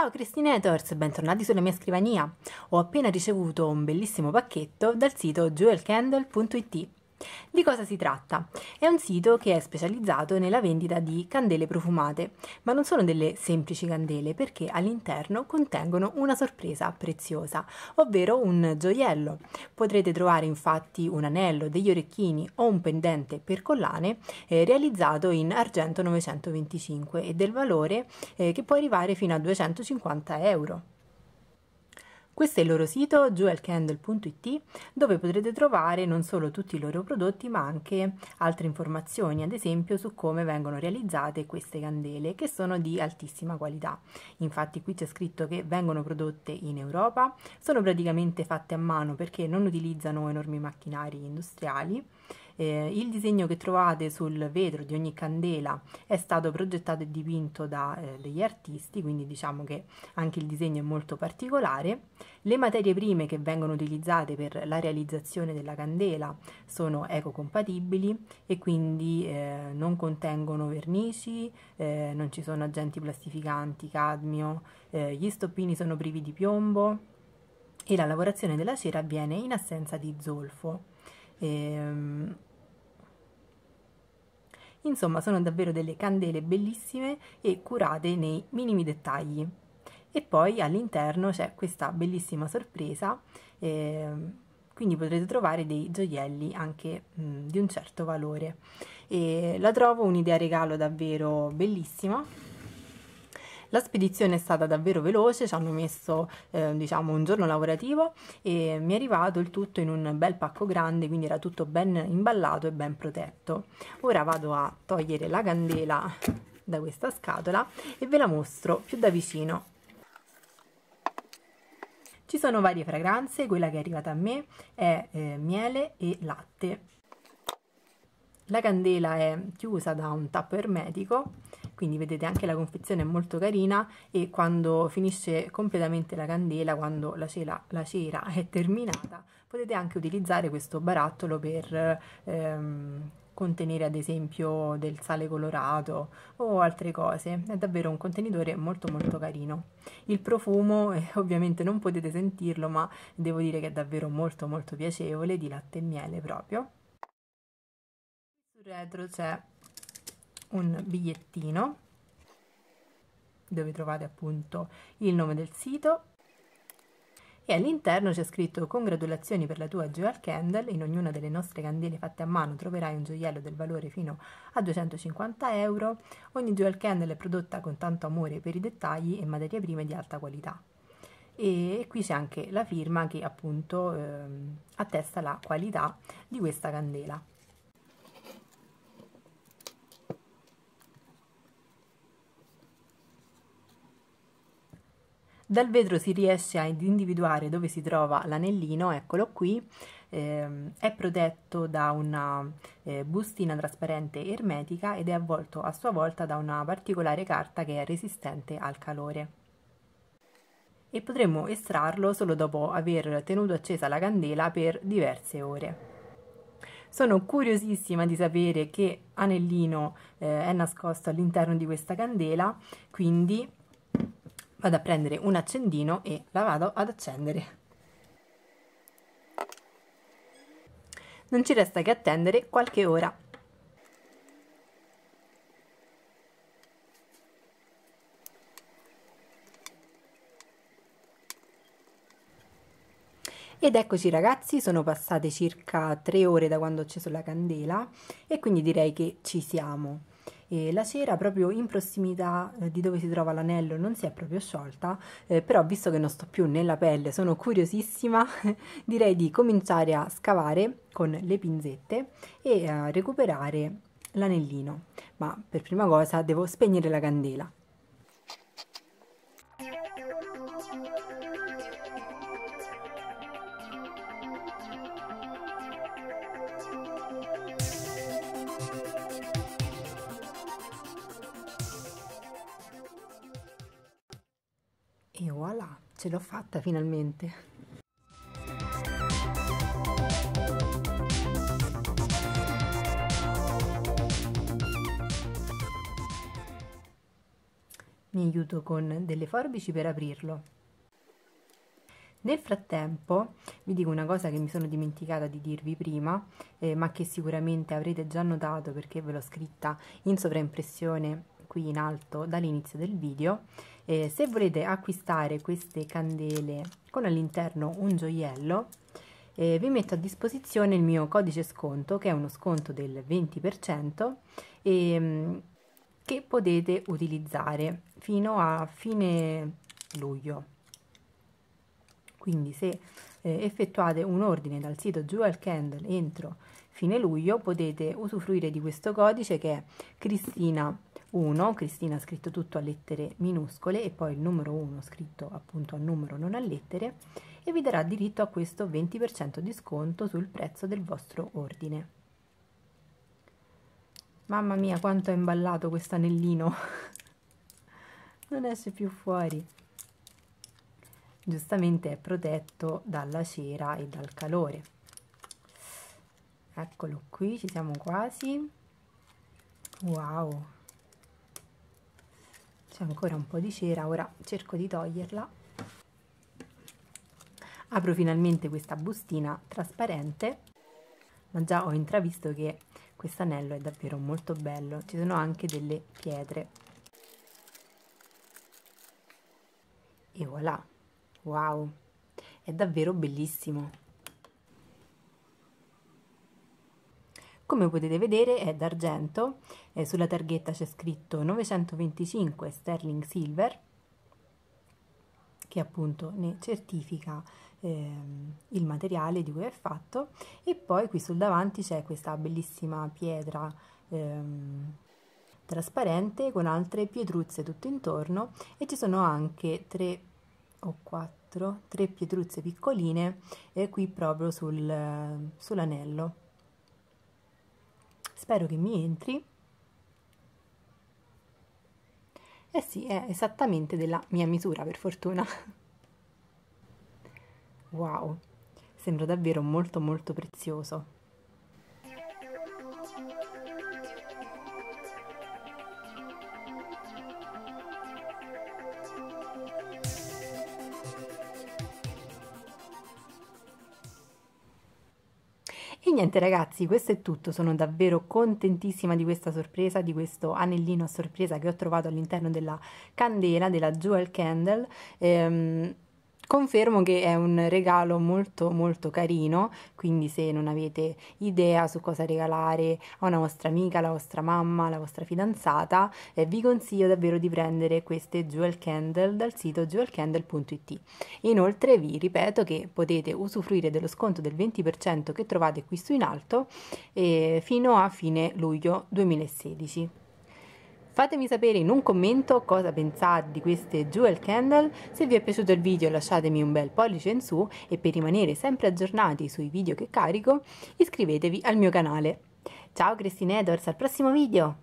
Ciao Cristinators, bentornati sulla mia scrivania. Ho appena ricevuto un bellissimo pacchetto dal sito jewelcandle.it di cosa si tratta? È un sito che è specializzato nella vendita di candele profumate, ma non sono delle semplici candele perché all'interno contengono una sorpresa preziosa, ovvero un gioiello. Potrete trovare infatti un anello, degli orecchini o un pendente per collane eh, realizzato in argento 925 e del valore eh, che può arrivare fino a 250 euro. Questo è il loro sito jewelcandle.it dove potrete trovare non solo tutti i loro prodotti ma anche altre informazioni, ad esempio su come vengono realizzate queste candele che sono di altissima qualità. Infatti qui c'è scritto che vengono prodotte in Europa, sono praticamente fatte a mano perché non utilizzano enormi macchinari industriali eh, il disegno che trovate sul vetro di ogni candela è stato progettato e dipinto da eh, degli artisti, quindi diciamo che anche il disegno è molto particolare. Le materie prime che vengono utilizzate per la realizzazione della candela sono ecocompatibili e quindi eh, non contengono vernici, eh, non ci sono agenti plastificanti, cadmio, eh, gli stoppini sono privi di piombo e la lavorazione della cera avviene in assenza di zolfo. Ehm, Insomma, sono davvero delle candele bellissime e curate nei minimi dettagli. E poi all'interno c'è questa bellissima sorpresa, eh, quindi potrete trovare dei gioielli anche mh, di un certo valore. E la trovo un'idea regalo davvero bellissima la spedizione è stata davvero veloce, ci hanno messo eh, diciamo un giorno lavorativo e mi è arrivato il tutto in un bel pacco grande, quindi era tutto ben imballato e ben protetto. Ora vado a togliere la candela da questa scatola e ve la mostro più da vicino. Ci sono varie fragranze, quella che è arrivata a me è eh, miele e latte. La candela è chiusa da un tappo ermetico quindi vedete anche la confezione è molto carina e quando finisce completamente la candela, quando la cera, la cera è terminata, potete anche utilizzare questo barattolo per ehm, contenere ad esempio del sale colorato o altre cose. È davvero un contenitore molto molto carino. Il profumo eh, ovviamente non potete sentirlo ma devo dire che è davvero molto molto piacevole di latte e miele proprio. Sul retro c'è un bigliettino dove trovate appunto il nome del sito e all'interno c'è scritto congratulazioni per la tua jewel Candle, in ognuna delle nostre candele fatte a mano troverai un gioiello del valore fino a 250 euro, ogni jewel Candle è prodotta con tanto amore per i dettagli e materie prime di alta qualità. E qui c'è anche la firma che appunto ehm, attesta la qualità di questa candela. Dal vetro si riesce ad individuare dove si trova l'anellino, eccolo qui, eh, è protetto da una eh, bustina trasparente ermetica ed è avvolto a sua volta da una particolare carta che è resistente al calore. E potremo estrarlo solo dopo aver tenuto accesa la candela per diverse ore. Sono curiosissima di sapere che anellino eh, è nascosto all'interno di questa candela, quindi vado a prendere un accendino e la vado ad accendere. Non ci resta che attendere qualche ora. Ed eccoci ragazzi, sono passate circa 3 ore da quando ho acceso la candela e quindi direi che ci siamo e la cera proprio in prossimità eh, di dove si trova l'anello non si è proprio sciolta, eh, però visto che non sto più nella pelle, sono curiosissima, direi di cominciare a scavare con le pinzette e a recuperare l'anellino, ma per prima cosa devo spegnere la candela. ce l'ho fatta finalmente. Mi aiuto con delle forbici per aprirlo. Nel frattempo vi dico una cosa che mi sono dimenticata di dirvi prima, eh, ma che sicuramente avrete già notato perché ve l'ho scritta in sovraimpressione qui in alto dall'inizio del video, eh, se volete acquistare queste candele con all'interno un gioiello eh, vi metto a disposizione il mio codice sconto che è uno sconto del 20% e, ehm, che potete utilizzare fino a fine luglio quindi se eh, effettuate un ordine dal sito Jewel Candle entro fine luglio potete usufruire di questo codice che è Cristina 1, Cristina ha scritto tutto a lettere minuscole e poi il numero 1 scritto appunto a numero non a lettere e vi darà diritto a questo 20% di sconto sul prezzo del vostro ordine. Mamma mia quanto è imballato questo anellino, non esce più fuori giustamente è protetto dalla cera e dal calore eccolo qui ci siamo quasi wow c'è ancora un po di cera ora cerco di toglierla apro finalmente questa bustina trasparente ma già ho intravisto che questo anello è davvero molto bello ci sono anche delle pietre e voilà Wow, è davvero bellissimo! Come potete vedere è d'argento, eh, sulla targhetta c'è scritto 925 sterling silver, che appunto ne certifica eh, il materiale di cui è fatto, e poi qui sul davanti c'è questa bellissima pietra eh, trasparente con altre pietruzze tutto intorno e ci sono anche tre o quattro quattro, tre pietruzze piccoline e qui proprio sul, sull'anello. Spero che mi entri. Eh sì, è esattamente della mia misura, per fortuna. Wow, sembra davvero molto molto prezioso. niente ragazzi, questo è tutto, sono davvero contentissima di questa sorpresa, di questo anellino a sorpresa che ho trovato all'interno della candela, della Jewel Candle. Ehm, Confermo che è un regalo molto molto carino, quindi se non avete idea su cosa regalare a una vostra amica, la vostra mamma, la vostra fidanzata, eh, vi consiglio davvero di prendere queste jewel candle dal sito jewelcandle.it. Inoltre vi ripeto che potete usufruire dello sconto del 20% che trovate qui su in alto eh, fino a fine luglio 2016. Fatemi sapere in un commento cosa pensate di queste jewel candle, se vi è piaciuto il video lasciatemi un bel pollice in su e per rimanere sempre aggiornati sui video che carico iscrivetevi al mio canale. Ciao Cristina Edwards, al prossimo video!